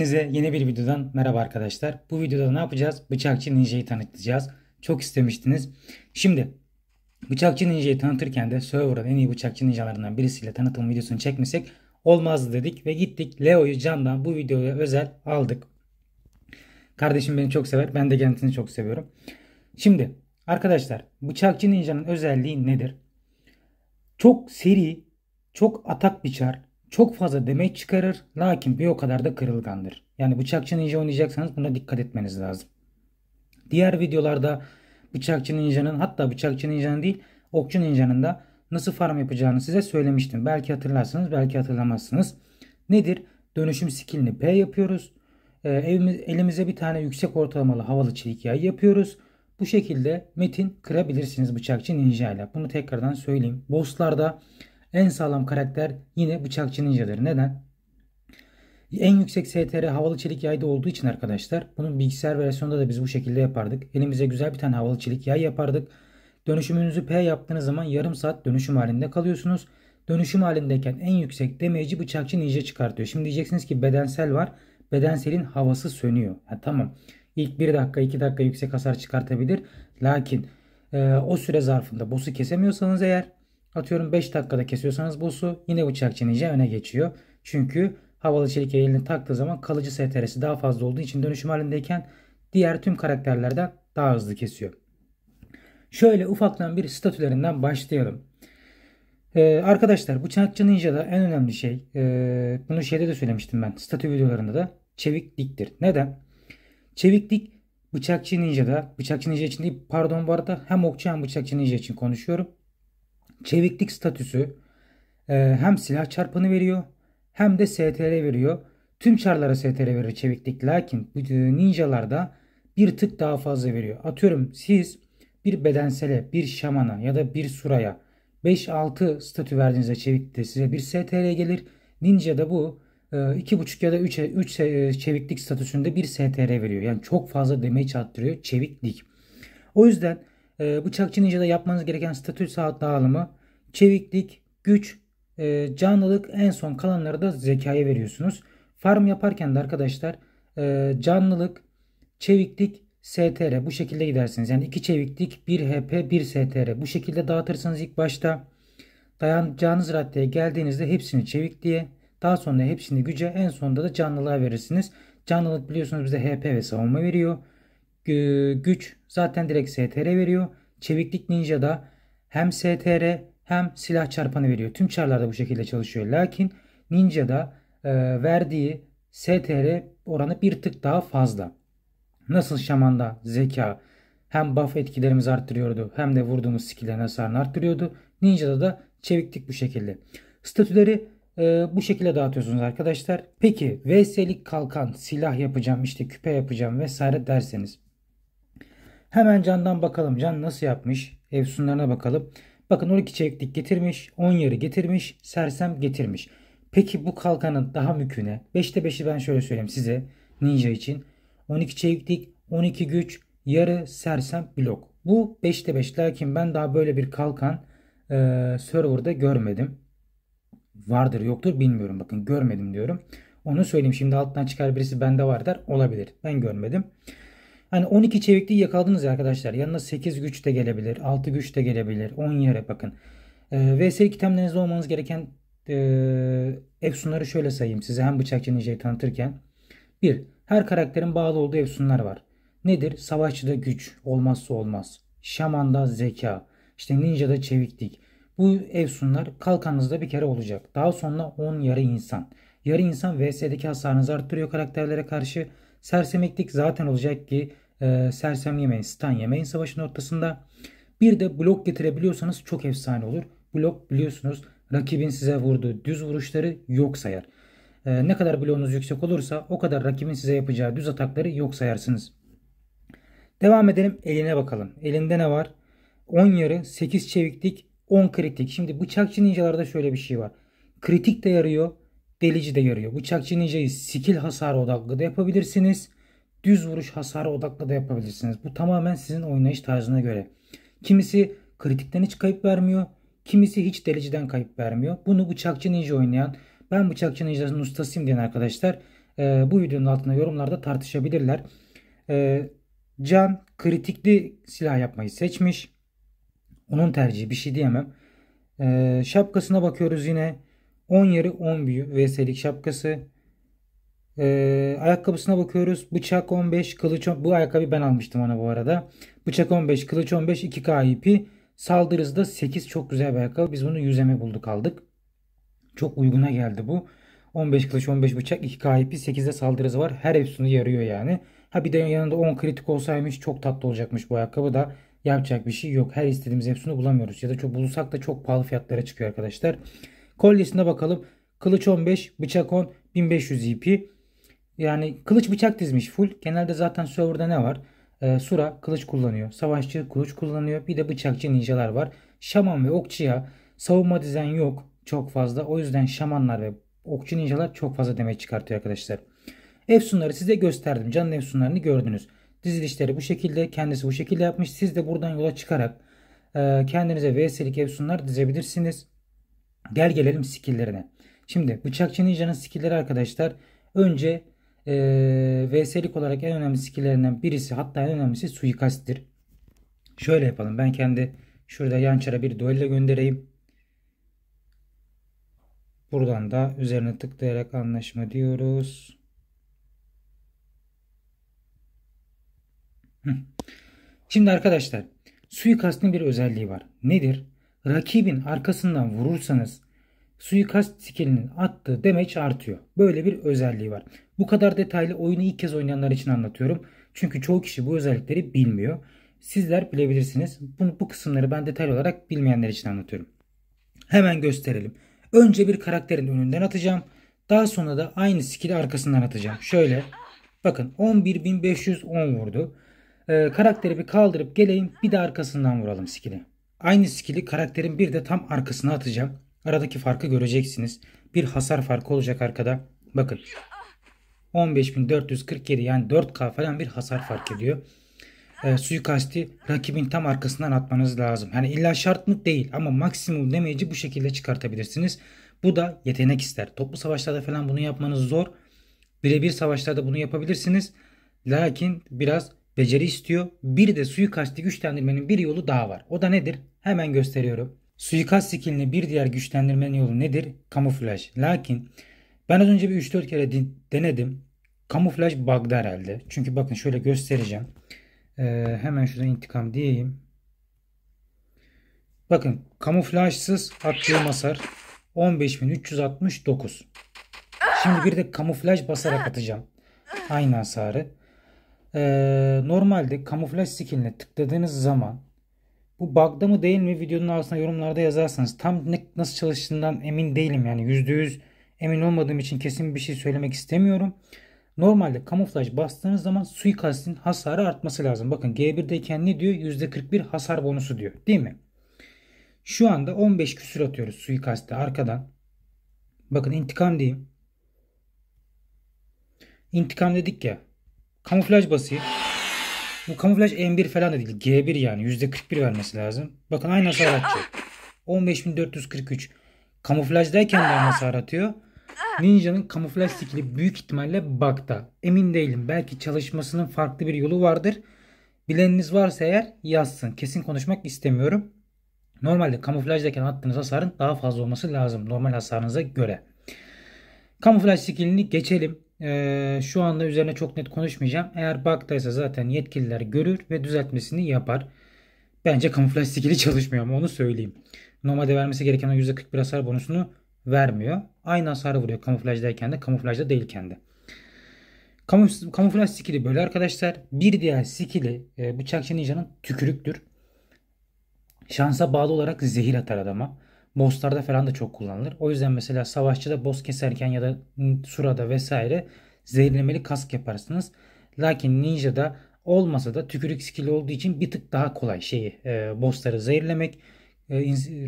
Hepinize yeni bir videodan merhaba arkadaşlar. Bu videoda ne yapacağız? Bıçakçı Ninja'yı tanıtacağız. Çok istemiştiniz. Şimdi Bıçakçı Ninja'yı tanıtırken de server'ın en iyi bıçakçı ninjalarından birisiyle tanıtım videosunu çekmesek olmazdı dedik ve gittik Leo'yu candan bu videoya özel aldık. Kardeşim beni çok sever. Ben de kendisini çok seviyorum. Şimdi arkadaşlar bıçakçı ninjanın özelliği nedir? Çok seri, çok atak bıçar. Çok fazla demek çıkarır lakin bir o kadar da kırılgandır. Yani bıçakçı ninja oynayacaksanız buna dikkat etmeniz lazım. Diğer videolarda bıçakçı ninjanın hatta bıçakçı ninjanın değil okçu ninjanın da nasıl farm yapacağını size söylemiştim. Belki hatırlarsınız belki hatırlamazsınız. Nedir? Dönüşüm skillini P yapıyoruz. Ee, evimiz, elimize bir tane yüksek ortalamalı havalı çelik yay yapıyoruz. Bu şekilde metin kırabilirsiniz bıçakçı ninja ile. Bunu tekrardan söyleyeyim. Bosslarda en sağlam karakter yine bıçakçı ninjaları. Neden? En yüksek STR havalı çelik yayda olduğu için arkadaşlar bunun bilgisayar versiyonunda da biz bu şekilde yapardık. Elimize güzel bir tane havalı çelik yay yapardık. Dönüşümünüzü P yaptığınız zaman yarım saat dönüşüm halinde kalıyorsunuz. Dönüşüm halindeyken en yüksek demeci bıçakçı ninja çıkartıyor. Şimdi diyeceksiniz ki bedensel var. Bedenselin havası sönüyor. Ha, tamam İlk 1 dakika 2 dakika yüksek hasar çıkartabilir. Lakin e, o süre zarfında boss'u kesemiyorsanız eğer Atıyorum 5 dakikada kesiyorsanız bu su yine bıçak çenici öne geçiyor. Çünkü havalı çelik elini taktığı zaman kalıcı STR'si daha fazla olduğu için dönüşüm halindeyken diğer tüm karakterlerden daha hızlı kesiyor. Şöyle ufaktan bir statülerinden başlayalım. Ee, arkadaşlar bıçakçı ninja'da en önemli şey e, bunu şeyde de söylemiştim ben statü videolarında da çevik diktir. Neden? Çevik dik bıçakçı ninja'da bıçakçı ninja için değil pardon bu arada hem okçu hem bıçakçı ninja için konuşuyorum. Çeviklik statüsü e, hem silah çarpanı veriyor hem de STR veriyor. Tüm çarlara STR verir, çeviklik. Lakin ninjalarda bir tık daha fazla veriyor. Atıyorum siz bir bedensele, bir şamana ya da bir suraya 5-6 statü verdiğinizde çeviklikte size bir STR gelir. Ninja Ninja'da bu 2.5 e, ya da 3, 3 e, çeviklik statüsünde bir STR veriyor. Yani çok fazla damage attırıyor çeviklik. O yüzden e, ee, bıçakçı ninja'da yapmanız gereken statü saat dağılımı, çeviklik, güç, e, canlılık en son kalanları da zekaya veriyorsunuz. Farm yaparken de arkadaşlar e, canlılık, çeviklik, STR bu şekilde gidersiniz. Yani 2 çeviklik, 1 HP, 1 STR. Bu şekilde dağıtırsanız ilk başta dayanacağınız raddeye geldiğinizde hepsini çevikliğe, daha sonra hepsini güce, en sonunda da canlılığa verirsiniz. Canlılık biliyorsunuz bize HP ve savunma veriyor. Ee, güç zaten direkt STR veriyor. Çeviklik Ninja'da hem STR hem silah çarpanı veriyor. Tüm çarlarda bu şekilde çalışıyor. Lakin Ninja'da e, verdiği STR oranı bir tık daha fazla. Nasıl şamanda zeka hem buff etkilerimizi arttırıyordu hem de vurduğumuz skillerin hasarını arttırıyordu. Ninja'da da çeviklik bu şekilde. Statüleri e, bu şekilde dağıtıyorsunuz arkadaşlar. Peki VS'lik kalkan, silah yapacağım, işte küpe yapacağım vesaire derseniz Hemen candan bakalım. Can nasıl yapmış? Efsunlarına bakalım. Bakın 12 çeyrek getirmiş. 10 yarı getirmiş. Sersem getirmiş. Peki bu kalkanın daha müküne 5'te 5'i ben şöyle söyleyeyim size ninja için. 12 çeviklik, 12 güç, yarı, sersem, blok. Bu 5'te 5 lakin ben daha böyle bir kalkan e, serverda görmedim. Vardır yoktur bilmiyorum bakın görmedim diyorum. Onu söyleyeyim şimdi alttan çıkar birisi bende var der olabilir ben görmedim. Hani 12 çevikliği yakaladınız ya arkadaşlar. Yanına 8 güç de gelebilir. 6 güç de gelebilir. 10 yere bakın. E, ee, 2 kitemlerinizde olmanız gereken e, efsunları şöyle sayayım size. Hem bıçakçı ninjayı tanıtırken. 1. Her karakterin bağlı olduğu efsunlar var. Nedir? Savaşçıda güç. Olmazsa olmaz. Şamanda zeka. İşte ninjada çeviklik. Bu efsunlar kalkanınızda bir kere olacak. Daha sonra 10 yarı insan. Yarı insan VS'deki hasarınızı arttırıyor karakterlere karşı. Sersemeklik zaten olacak ki e, sersemleyemeyin, stan yemeyin savaşın ortasında. Bir de blok getirebiliyorsanız çok efsane olur. Blok biliyorsunuz rakibin size vurduğu düz vuruşları yok sayar. E, ne kadar bloğunuz yüksek olursa o kadar rakibin size yapacağı düz atakları yok sayarsınız. Devam edelim eline bakalım. Elinde ne var? 10 yarı, 8 çeviklik, 10 kritik. Şimdi bıçakçı ninjalarda şöyle bir şey var. Kritik de yarıyor, delici de yarıyor. Bıçakçı ninjayı skill hasarı odaklı da yapabilirsiniz. Düz vuruş hasarı odaklı da yapabilirsiniz. Bu tamamen sizin oynayış tarzına göre. Kimisi kritikten hiç kayıp vermiyor. Kimisi hiç deliciden kayıp vermiyor. Bunu bıçakçı ninja oynayan ben bıçakçı ninjasının ustasıyım diyen arkadaşlar e, bu videonun altına yorumlarda tartışabilirler. E, Can kritikli silah yapmayı seçmiş. Onun tercihi bir şey diyemem. E, şapkasına bakıyoruz yine. 10 yeri 10 büyü VS'lik şapkası. Ee, ayakkabısına bakıyoruz. Bıçak 15, kılıç Bu ayakkabı ben almıştım ona bu arada. Bıçak 15, kılıç 15, 2K ipi. Saldırı da 8. Çok güzel bir ayakkabı. Biz bunu 100'e bulduk aldık. Çok uyguna geldi bu. 15 kılıç, 15 bıçak, 2K ipi, 8'de saldırız var. Her hepsini yarıyor yani. Ha bir de yanında 10 kritik olsaymış çok tatlı olacakmış bu ayakkabı da. Yapacak bir şey yok. Her istediğimiz hepsini bulamıyoruz. Ya da çok bulsak da çok pahalı fiyatlara çıkıyor arkadaşlar. Kolyesine bakalım. Kılıç 15, bıçak 10, 1500 IP. Yani kılıç bıçak dizmiş full. Genelde zaten serverda ne var? Ee, Sura kılıç kullanıyor. Savaşçı kılıç kullanıyor. Bir de bıçakçı ninjalar var. Şaman ve okçuya savunma dizen yok çok fazla. O yüzden şamanlar ve okçu ninjalar çok fazla demet çıkartıyor arkadaşlar. Efsunları size gösterdim. Canlı efsunlarını gördünüz. Dizilişleri bu şekilde. Kendisi bu şekilde yapmış. Siz de buradan yola çıkarak e, kendinize VS'lik efsunlar dizebilirsiniz. Gel gelelim skilllerine. Şimdi bıçakçı ninjanın skillleri arkadaşlar. Önce e, ee, VS'lik olarak en önemli skillerinden birisi hatta en önemlisi suikasttir. Şöyle yapalım. Ben kendi şurada Yançar'a bir duelle göndereyim. Buradan da üzerine tıklayarak anlaşma diyoruz. Şimdi arkadaşlar suikastın bir özelliği var. Nedir? Rakibin arkasından vurursanız suikast skillinin attığı damage artıyor. Böyle bir özelliği var. Bu kadar detaylı oyunu ilk kez oynayanlar için anlatıyorum. Çünkü çoğu kişi bu özellikleri bilmiyor. Sizler bilebilirsiniz. Bunu, bu kısımları ben detaylı olarak bilmeyenler için anlatıyorum. Hemen gösterelim. Önce bir karakterin önünden atacağım. Daha sonra da aynı skill'i arkasından atacağım. Şöyle. Bakın 11.510 vurdu. Ee, karakteri bir kaldırıp geleyim bir de arkasından vuralım skill'i. Aynı skill'i karakterin bir de tam arkasına atacağım. Aradaki farkı göreceksiniz. Bir hasar farkı olacak arkada. Bakın. 15.447 yani 4K falan bir hasar fark ediyor. E, suikasti rakibin tam arkasından atmanız lazım. Yani illa şartlık değil ama maksimum damage'i bu şekilde çıkartabilirsiniz. Bu da yetenek ister. Toplu savaşlarda falan bunu yapmanız zor. Birebir savaşlarda bunu yapabilirsiniz. Lakin biraz beceri istiyor. Bir de suikasti güçlendirmenin bir yolu daha var. O da nedir? Hemen gösteriyorum. Suikast skillini bir diğer güçlendirmenin yolu nedir? Kamuflaj. Lakin ben az önce bir 3-4 kere denedim. Kamuflaj bug'da herhalde. Çünkü bakın şöyle göstereceğim. Ee, hemen şurada intikam diyeyim. Bakın kamuflajsız attığım hasar 15.369. Şimdi bir de kamuflaj basarak atacağım. Aynı hasarı. Ee, normalde kamuflaj skilline tıkladığınız zaman bu bug'da mı değil mi videonun altına yorumlarda yazarsanız tam ne, nasıl çalıştığından emin değilim. Yani %100 emin olmadığım için kesin bir şey söylemek istemiyorum. Normalde kamuflaj bastığınız zaman suikastin hasarı artması lazım. Bakın G1'deyken ne diyor? %41 hasar bonusu diyor. Değil mi? Şu anda 15 küsür atıyoruz suikaste arkadan. Bakın intikam diyeyim. İntikam dedik ya. Kamuflaj basayım. Bu kamuflaj M1 falan da değil. G1 yani. %41 vermesi lazım. Bakın aynı hasar atacak. 15.443. Kamuflajdayken de aynı hasar atıyor. Ninja'nın kamuflaj skili büyük ihtimalle bug'da. Emin değilim. Belki çalışmasının farklı bir yolu vardır. Bileniniz varsa eğer yazsın. Kesin konuşmak istemiyorum. Normalde kamuflajdayken attığınız hasarın daha fazla olması lazım. Normal hasarınıza göre. Kamuflaj skillini geçelim. Ee, şu anda üzerine çok net konuşmayacağım. Eğer baktaysa zaten yetkililer görür ve düzeltmesini yapar. Bence kamuflaj skill'i çalışmıyor ama onu söyleyeyim. Normalde vermesi gereken o %41 hasar bonusunu vermiyor. Aynı hasarı vuruyor kamuflajdayken de kamuflajda değilken de. kamuflaj skill'i böyle arkadaşlar. Bir diğer skill'i e, bıçakçı ninja'nın tükürüktür. Şansa bağlı olarak zehir atar adama bosslarda falan da çok kullanılır. O yüzden mesela savaşçıda boss keserken ya da surada vesaire zehirlemeli kask yaparsınız. Lakin ninja'da olmasa da tükürük skill olduğu için bir tık daha kolay şeyi e, bossları zehirlemek. E,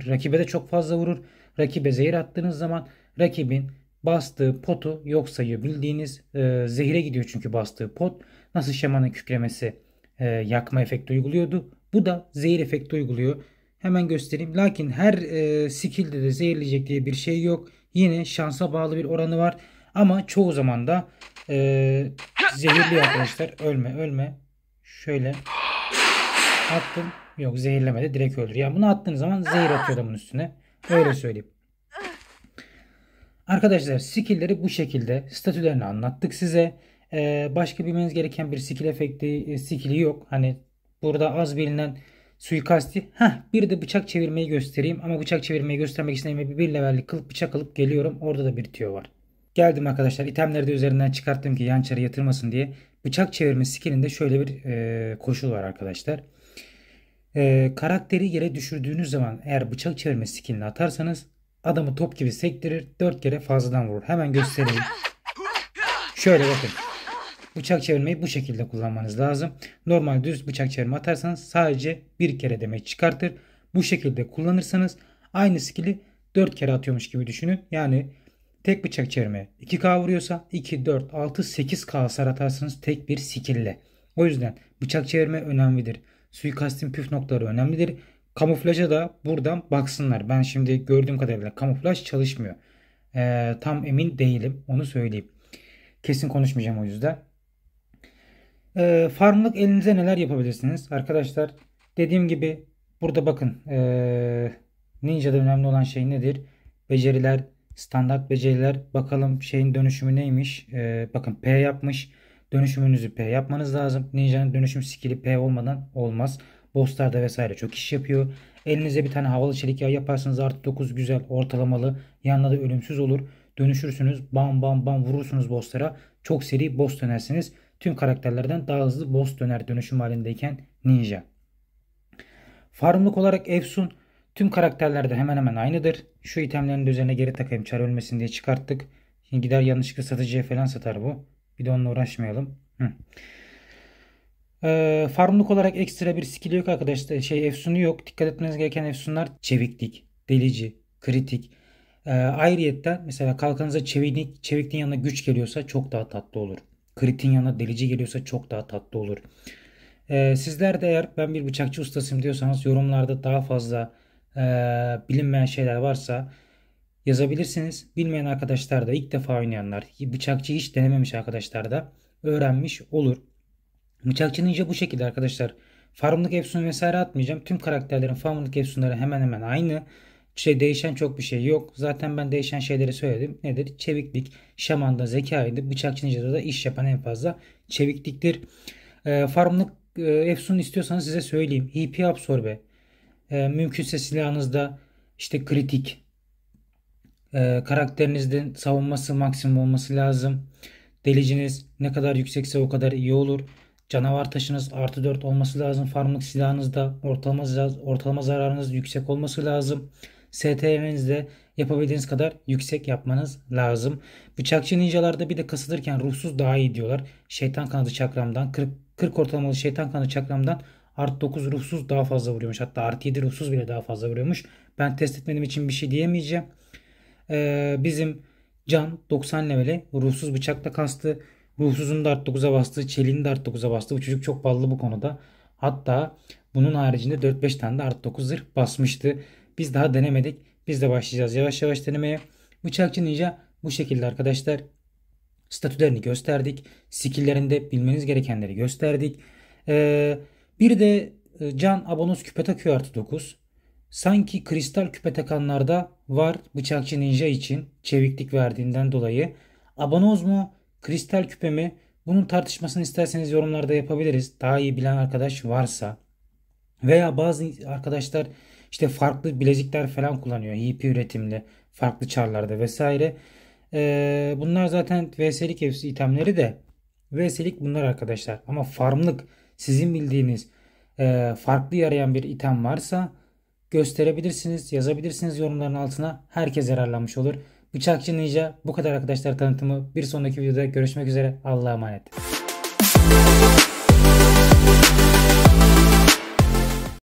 rakibe de çok fazla vurur. Rakibe zehir attığınız zaman rakibin bastığı potu yok sayıyor. Bildiğiniz e, zehire gidiyor çünkü bastığı pot. Nasıl şemanın kükremesi e, yakma efekti uyguluyordu. Bu da zehir efekti uyguluyor. Hemen göstereyim. Lakin her e, skill'de de zehirleyecek diye bir şey yok. Yine şansa bağlı bir oranı var. Ama çoğu zaman da e, zehirli arkadaşlar. Ölme ölme. Şöyle attım. Yok zehirlemedi direkt öldür. Yani bunu attığın zaman zehir atıyor adamın üstüne. Öyle söyleyeyim. Arkadaşlar skill'leri bu şekilde statülerini anlattık size. Ee, başka bilmeniz gereken bir skill efekti, e, skill'i yok. Hani burada az bilinen Suikasti. Heh, bir de bıçak çevirmeyi göstereyim. Ama bıçak çevirmeyi göstermek için elime bir levellik kılıp bıçak alıp geliyorum. Orada da bir tüyo var. Geldim arkadaşlar. İtemleri de üzerinden çıkarttım ki yan çarı yatırmasın diye. Bıçak çevirme skillinde şöyle bir e, koşul var arkadaşlar. E, karakteri yere düşürdüğünüz zaman eğer bıçak çevirme skillini atarsanız adamı top gibi sektirir. dört kere fazladan vurur. Hemen göstereyim. Şöyle bakın. Bıçak çevirmeyi bu şekilde kullanmanız lazım. Normal düz bıçak çevirme atarsanız sadece bir kere demek çıkartır. Bu şekilde kullanırsanız aynı skill'i 4 kere atıyormuş gibi düşünün. Yani tek bıçak çevirme 2K vuruyorsa 2, 4, 6, 8K hasar atarsınız tek bir skill'le. O yüzden bıçak çevirme önemlidir. Suikastin püf noktaları önemlidir. Kamuflaja da buradan baksınlar. Ben şimdi gördüğüm kadarıyla kamuflaj çalışmıyor. Ee, tam emin değilim onu söyleyeyim. Kesin konuşmayacağım o yüzden. Ee, farmlık elinize neler yapabilirsiniz? Arkadaşlar dediğim gibi burada bakın ee, Ninja'da önemli olan şey nedir? Beceriler, standart beceriler. Bakalım şeyin dönüşümü neymiş? Ee, bakın P yapmış. Dönüşümünüzü P yapmanız lazım. Ninja'nın dönüşüm skill'i P olmadan olmaz. Bosslarda vesaire çok iş yapıyor. Elinize bir tane havalı çelik yağ yaparsınız. Artı 9 güzel ortalamalı. Yanına da ölümsüz olur. Dönüşürsünüz. Bam bam bam vurursunuz bosslara. Çok seri boss dönersiniz tüm karakterlerden daha hızlı boss döner dönüşüm halindeyken ninja. Farmlık olarak Efsun tüm karakterlerde hemen hemen aynıdır. Şu itemlerin üzerine geri takayım çar ölmesin diye çıkarttık. Şimdi gider yanlışlıkla satıcıya falan satar bu. Bir de onunla uğraşmayalım. Hı. Ee, farmlık olarak ekstra bir skill yok arkadaşlar. Şey efsunu yok. Dikkat etmeniz gereken efsunlar çeviklik, delici, kritik. Ee, ayrıyetten mesela kalkanınıza çeviklik, çevikliğin yanına güç geliyorsa çok daha tatlı olur kritin yanına delici geliyorsa çok daha tatlı olur. Ee, sizler de eğer ben bir bıçakçı ustasıyım diyorsanız yorumlarda daha fazla e, bilinmeyen şeyler varsa yazabilirsiniz. Bilmeyen arkadaşlar da ilk defa oynayanlar, bıçakçı hiç denememiş arkadaşlar da öğrenmiş olur. Bıçakçı Ninja bu şekilde arkadaşlar. Farmlık efsun vesaire atmayacağım. Tüm karakterlerin farmlık efsunları hemen hemen aynı şey değişen çok bir şey yok. Zaten ben değişen şeyleri söyledim. Nedir? Çeviklik, şamanda zekaydı. Bıçakçı ninjada da iş yapan en fazla çevikliktir. E, farmlık e, Efsun istiyorsanız size söyleyeyim. HP absorbe. E, mümkünse silahınızda işte kritik. E, karakterinizin savunması maksimum olması lazım. Deliciniz ne kadar yüksekse o kadar iyi olur. Canavar taşınız artı 4 olması lazım. Farmlık silahınızda ortalama, ortalama zararınız yüksek olması lazım. STV'nizde yapabildiğiniz kadar yüksek yapmanız lazım. Bıçakçı ninjalarda bir de kasılırken ruhsuz daha iyi diyorlar. Şeytan kanadı çakramdan 40, 40 ortalamalı şeytan kanadı çakramdan art 9 ruhsuz daha fazla vuruyormuş. Hatta art 7 ruhsuz bile daha fazla vuruyormuş. Ben test etmediğim için bir şey diyemeyeceğim. Ee, bizim Can 90 levele ruhsuz bıçakla kastı. Ruhsuzun da art 9'a bastı. Çelik'in de art 9'a bastı. Bu çocuk çok ballı bu konuda. Hatta bunun haricinde 4-5 tane de art 9 zırh basmıştı. Biz daha denemedik. Biz de başlayacağız yavaş yavaş denemeye. Bıçakçı Ninja bu şekilde arkadaşlar. Statülerini gösterdik. Skilllerinde bilmeniz gerekenleri gösterdik. Ee, bir de e, Can Abonos küpe takıyor artı 9. Sanki kristal küpe takanlarda var bıçakçı ninja için çeviklik verdiğinden dolayı. Abanoz mu kristal küpe mi bunun tartışmasını isterseniz yorumlarda yapabiliriz. Daha iyi bilen arkadaş varsa veya bazı arkadaşlar işte farklı bilezikler falan kullanıyor. HP e üretimli farklı çarlarda vesaire. Ee, bunlar zaten VS'lik hepsi itemleri de VS'lik bunlar arkadaşlar. Ama farmlık sizin bildiğiniz e, farklı yarayan bir item varsa gösterebilirsiniz. Yazabilirsiniz yorumların altına. Herkes yararlanmış olur. Bıçakçı Ninja bu kadar arkadaşlar tanıtımı. Bir sonraki videoda görüşmek üzere. Allah'a emanet.